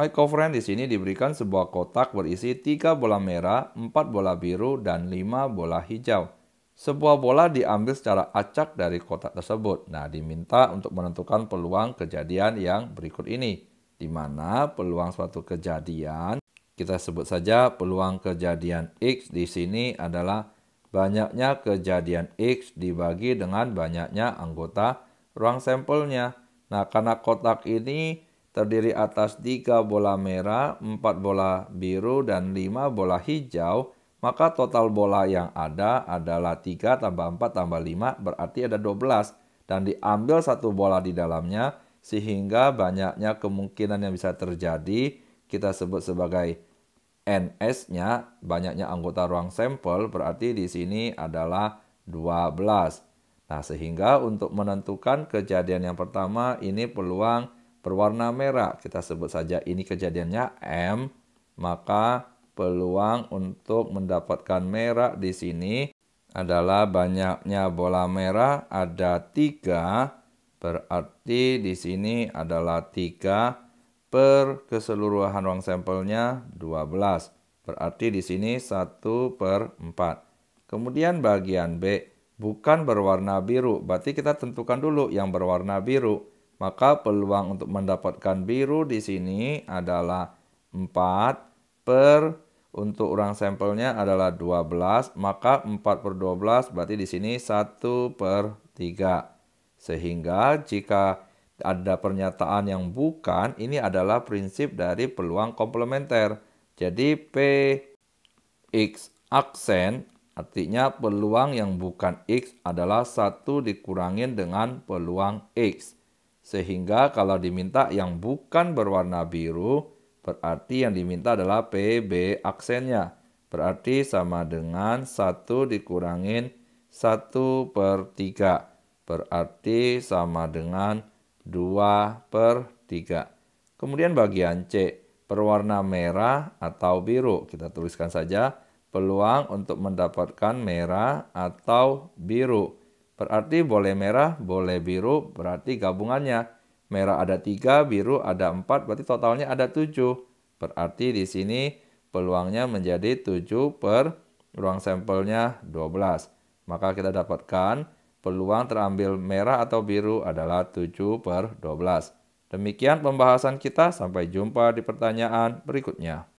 High Coverand di sini diberikan sebuah kotak berisi tiga bola merah, empat bola biru, dan lima bola hijau. Sebuah bola diambil secara acak dari kotak tersebut. Nah, diminta untuk menentukan peluang kejadian yang berikut ini. Di mana peluang suatu kejadian, kita sebut saja peluang kejadian X di sini adalah banyaknya kejadian X dibagi dengan banyaknya anggota ruang sampelnya. Nah, karena kotak ini terdiri atas tiga bola merah, empat bola biru, dan lima bola hijau, maka total bola yang ada adalah 3 tambah 4 tambah 5 berarti ada 12 dan diambil satu bola di dalamnya sehingga banyaknya kemungkinan yang bisa terjadi kita sebut sebagai NS-nya banyaknya anggota ruang sampel berarti di sini adalah 12. Nah, sehingga untuk menentukan kejadian yang pertama ini peluang berwarna merah, kita sebut saja ini kejadiannya M, maka peluang untuk mendapatkan merah di sini adalah banyaknya bola merah ada tiga berarti di sini adalah tiga per keseluruhan ruang sampelnya 12 berarti di sini satu per 4 kemudian bagian B bukan berwarna biru berarti kita tentukan dulu yang berwarna biru maka peluang untuk mendapatkan biru di sini adalah 4 per untuk orang sampelnya adalah 12, maka 4 per 12 berarti di sini 1 per 3. Sehingga jika ada pernyataan yang bukan, ini adalah prinsip dari peluang komplementer. Jadi P X aksen artinya peluang yang bukan X adalah satu dikurangin dengan peluang X. Sehingga kalau diminta yang bukan berwarna biru, berarti yang diminta adalah PB aksennya. Berarti sama dengan 1 dikurangin 1 per 3. Berarti sama dengan 2 per 3. Kemudian bagian C, berwarna merah atau biru. Kita tuliskan saja peluang untuk mendapatkan merah atau biru. Berarti boleh merah, boleh biru, berarti gabungannya. Merah ada tiga, biru ada empat, berarti totalnya ada tujuh. Berarti di sini peluangnya menjadi tujuh per ruang sampelnya 12. Maka kita dapatkan peluang terambil merah atau biru adalah tujuh per 12. Demikian pembahasan kita, sampai jumpa di pertanyaan berikutnya.